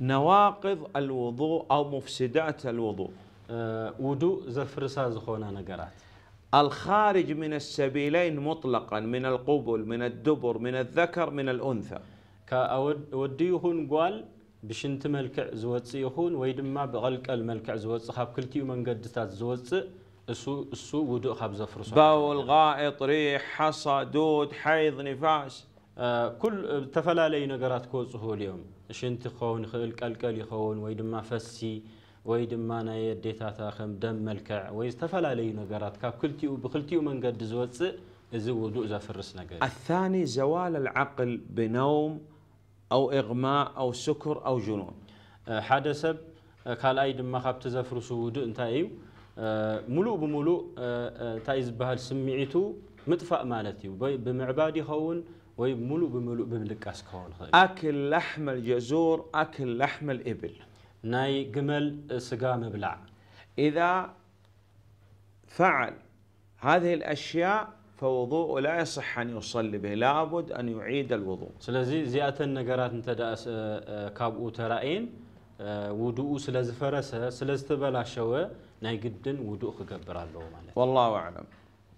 نواقض الوضوء أو مفسدات الوضوء أه، وضوء زفرسا زخونا نقرات الخارج من السبيلين مطلقا من القبل من الدبر من الذكر من الأنثى كاوديهن قال بشنت ملكع زوتس يهون ويدما بغلق الملكع زوتس كل تيو من قدسات زوات سو اسو ودو خاب زفرسا باول غائط ريح حصى دود حيض نفاس كل تفلا لي نجارات كوز هوليوم شنت خون خل كل كل يخون ويد ما فسي ويد ما نيا ديتا تاخم دم ملكع ويد تفلا لي نجارات كابكلتي وبخلتي ومن قد زوتس زو دو زفرس نجار الثاني زوال العقل بنوم أو إغماء أو سكر أو جنون أه، حدا سب قال أه، أيد ما خبت زفرس ودو انتايو أه، ملو بملو تايز بهالسمعتو مطفاء مالتي بمعبادي يخون وي ملو بملو بملقاس كون اكل لحم الجزور اكل لحم الابل ناي جمل آه، سقا مبلع اذا فعل هذه الاشياء فوضوء لا يصح ان يصلي به لابد ان يعيد الوضوء سلازي زيات النجارات انت داس آه، آه، كابو تراين وضوء سلاز فرسه سلاز تبلاشوه ناي جدن وضوء كغبر الله والله اعلم